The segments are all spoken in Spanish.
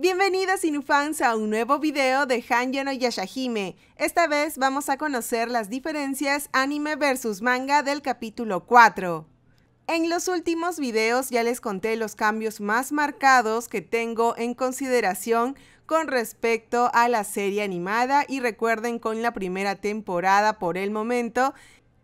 ¡Bienvenidas Inufans a un nuevo video de han no Yashahime. Esta vez vamos a conocer las diferencias anime versus manga del capítulo 4. En los últimos videos ya les conté los cambios más marcados que tengo en consideración con respecto a la serie animada y recuerden con la primera temporada por el momento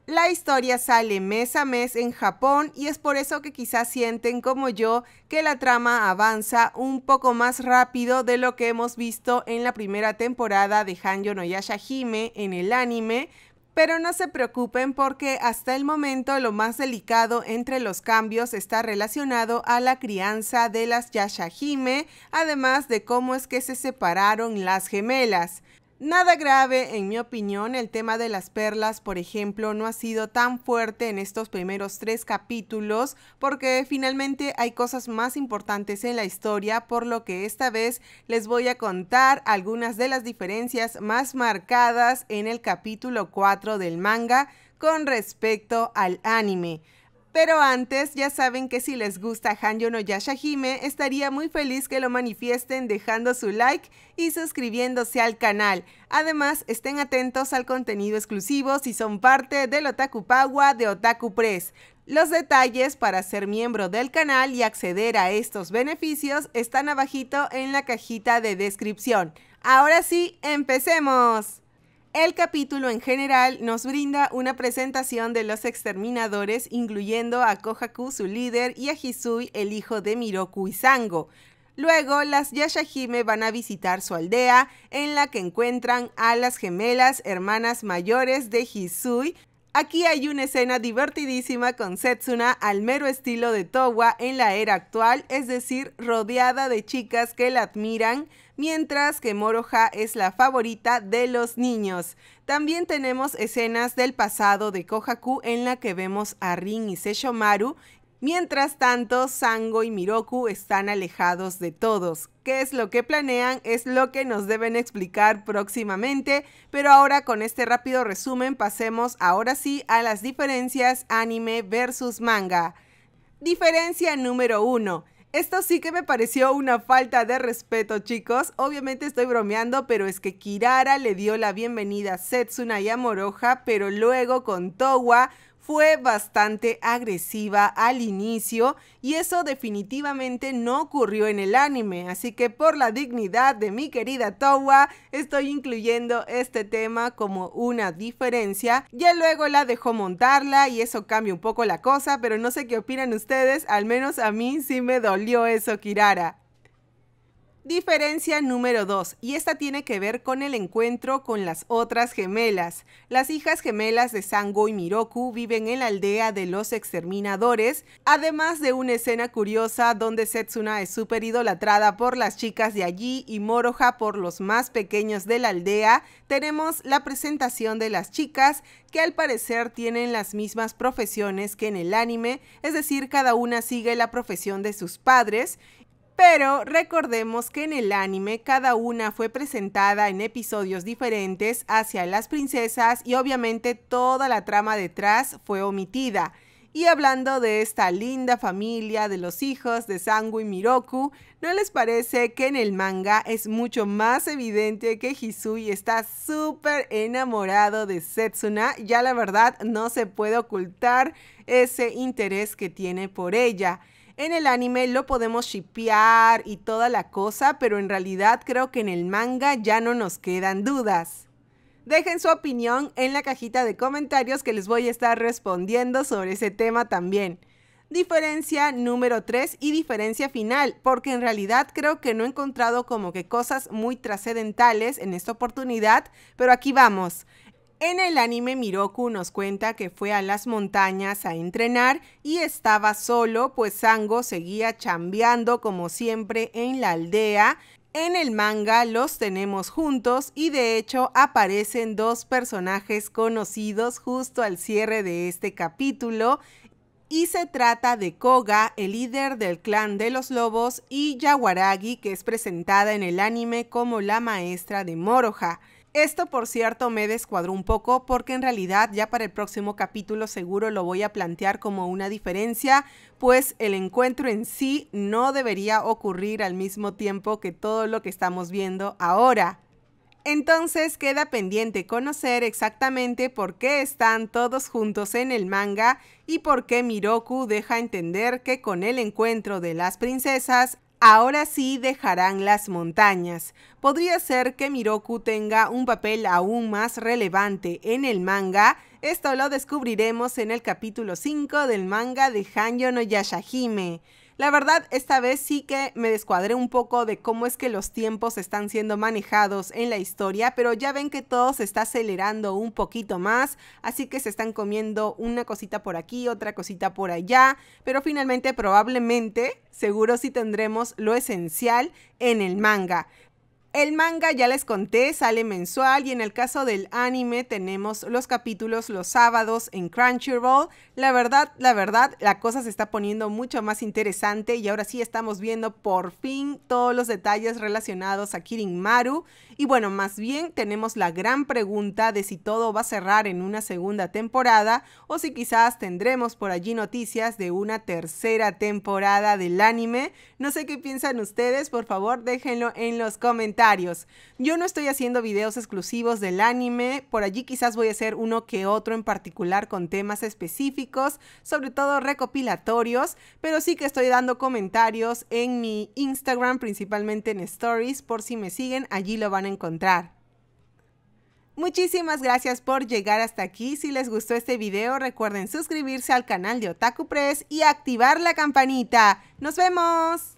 la historia sale mes a mes en Japón y es por eso que quizás sienten como yo que la trama avanza un poco más rápido de lo que hemos visto en la primera temporada de Hanyo no Yashahime en el anime, pero no se preocupen porque hasta el momento lo más delicado entre los cambios está relacionado a la crianza de las Yashahime, además de cómo es que se separaron las gemelas. Nada grave, en mi opinión, el tema de las perlas, por ejemplo, no ha sido tan fuerte en estos primeros tres capítulos porque finalmente hay cosas más importantes en la historia, por lo que esta vez les voy a contar algunas de las diferencias más marcadas en el capítulo 4 del manga con respecto al anime. Pero antes, ya saben que si les gusta Hanjo no Yashahime, estaría muy feliz que lo manifiesten dejando su like y suscribiéndose al canal. Además, estén atentos al contenido exclusivo si son parte del Otaku Pagua de Otaku Press. Los detalles para ser miembro del canal y acceder a estos beneficios están abajito en la cajita de descripción. Ahora sí, empecemos. El capítulo en general nos brinda una presentación de los exterminadores, incluyendo a Kohaku, su líder, y a Hisui, el hijo de Miroku y Sango. Luego, las Yashahime van a visitar su aldea, en la que encuentran a las gemelas hermanas mayores de Hisui, Aquí hay una escena divertidísima con Setsuna al mero estilo de Towa en la era actual, es decir, rodeada de chicas que la admiran, mientras que Moroha es la favorita de los niños. También tenemos escenas del pasado de Kohaku en la que vemos a Rin y Seshomaru. Mientras tanto, Sango y Miroku están alejados de todos qué es lo que planean es lo que nos deben explicar próximamente, pero ahora con este rápido resumen pasemos ahora sí a las diferencias anime versus manga. Diferencia número 1. Esto sí que me pareció una falta de respeto, chicos. Obviamente estoy bromeando, pero es que Kirara le dio la bienvenida a Setsuna y a Moroja. pero luego con Towa fue bastante agresiva al inicio y eso definitivamente no ocurrió en el anime, así que por la dignidad de mi querida Towa estoy incluyendo este tema como una diferencia. Ya luego la dejó montarla y eso cambia un poco la cosa, pero no sé qué opinan ustedes, al menos a mí sí me dolió eso Kirara. Diferencia número 2, y esta tiene que ver con el encuentro con las otras gemelas. Las hijas gemelas de Sango y Miroku viven en la aldea de los exterminadores, además de una escena curiosa donde Setsuna es súper idolatrada por las chicas de allí y Moroja por los más pequeños de la aldea, tenemos la presentación de las chicas que al parecer tienen las mismas profesiones que en el anime, es decir, cada una sigue la profesión de sus padres pero recordemos que en el anime cada una fue presentada en episodios diferentes hacia las princesas y obviamente toda la trama detrás fue omitida. Y hablando de esta linda familia de los hijos de Sangu y Miroku, ¿no les parece que en el manga es mucho más evidente que Hisui está súper enamorado de Setsuna? Ya la verdad no se puede ocultar ese interés que tiene por ella. En el anime lo podemos shipear y toda la cosa, pero en realidad creo que en el manga ya no nos quedan dudas. Dejen su opinión en la cajita de comentarios que les voy a estar respondiendo sobre ese tema también. Diferencia número 3 y diferencia final, porque en realidad creo que no he encontrado como que cosas muy trascendentales en esta oportunidad, pero aquí vamos. En el anime Miroku nos cuenta que fue a las montañas a entrenar y estaba solo, pues Sango seguía chambeando como siempre en la aldea. En el manga los tenemos juntos y de hecho aparecen dos personajes conocidos justo al cierre de este capítulo y se trata de Koga, el líder del clan de los lobos, y Yawaragi, que es presentada en el anime como la maestra de Moroja. Esto, por cierto, me descuadró un poco porque en realidad ya para el próximo capítulo seguro lo voy a plantear como una diferencia, pues el encuentro en sí no debería ocurrir al mismo tiempo que todo lo que estamos viendo ahora. Entonces queda pendiente conocer exactamente por qué están todos juntos en el manga y por qué Miroku deja entender que con el encuentro de las princesas Ahora sí dejarán las montañas. Podría ser que Miroku tenga un papel aún más relevante en el manga. Esto lo descubriremos en el capítulo 5 del manga de Hanyo no Yashahime. La verdad, esta vez sí que me descuadré un poco de cómo es que los tiempos están siendo manejados en la historia, pero ya ven que todo se está acelerando un poquito más, así que se están comiendo una cosita por aquí, otra cosita por allá, pero finalmente probablemente, seguro sí tendremos lo esencial en el manga. El manga, ya les conté, sale mensual y en el caso del anime tenemos los capítulos los sábados en Crunchyroll. La verdad, la verdad, la cosa se está poniendo mucho más interesante y ahora sí estamos viendo por fin todos los detalles relacionados a Kirin Maru. Y bueno, más bien tenemos la gran pregunta de si todo va a cerrar en una segunda temporada o si quizás tendremos por allí noticias de una tercera temporada del anime. No sé qué piensan ustedes, por favor déjenlo en los comentarios. Yo no estoy haciendo videos exclusivos del anime, por allí quizás voy a hacer uno que otro en particular con temas específicos, sobre todo recopilatorios, pero sí que estoy dando comentarios en mi Instagram, principalmente en stories, por si me siguen, allí lo van a encontrar. Muchísimas gracias por llegar hasta aquí. Si les gustó este video, recuerden suscribirse al canal de Otaku Press y activar la campanita. ¡Nos vemos!